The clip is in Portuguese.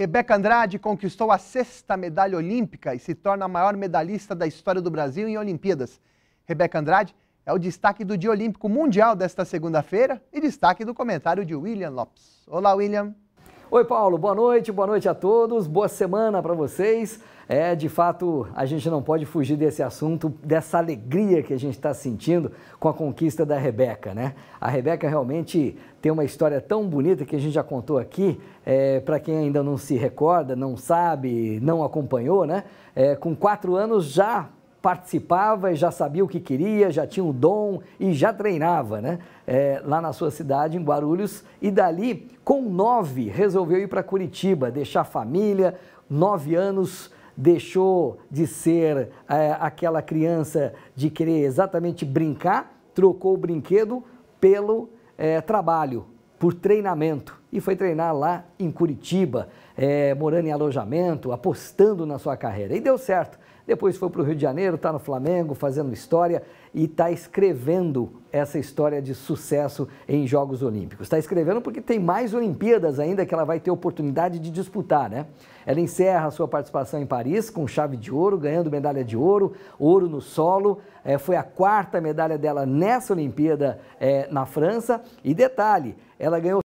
Rebeca Andrade conquistou a sexta medalha olímpica e se torna a maior medalhista da história do Brasil em Olimpíadas. Rebeca Andrade é o destaque do Dia Olímpico Mundial desta segunda-feira e destaque do comentário de William Lopes. Olá, William. Oi, Paulo, boa noite, boa noite a todos, boa semana para vocês. É, de fato, a gente não pode fugir desse assunto, dessa alegria que a gente está sentindo com a conquista da Rebeca, né? A Rebeca realmente tem uma história tão bonita que a gente já contou aqui, é, para quem ainda não se recorda, não sabe, não acompanhou, né? É, com quatro anos já participava e já sabia o que queria, já tinha o dom e já treinava, né? É, lá na sua cidade, em Guarulhos. E dali, com nove, resolveu ir para Curitiba, deixar a família. Nove anos deixou de ser é, aquela criança de querer exatamente brincar, trocou o brinquedo pelo é, trabalho, por treinamento e foi treinar lá em Curitiba, é, morando em alojamento, apostando na sua carreira. E deu certo. Depois foi para o Rio de Janeiro, está no Flamengo, fazendo história e está escrevendo essa história de sucesso em Jogos Olímpicos. Está escrevendo porque tem mais Olimpíadas ainda que ela vai ter oportunidade de disputar, né? Ela encerra a sua participação em Paris com chave de ouro, ganhando medalha de ouro, ouro no solo. É, foi a quarta medalha dela nessa Olimpíada é, na França. E detalhe, ela ganhou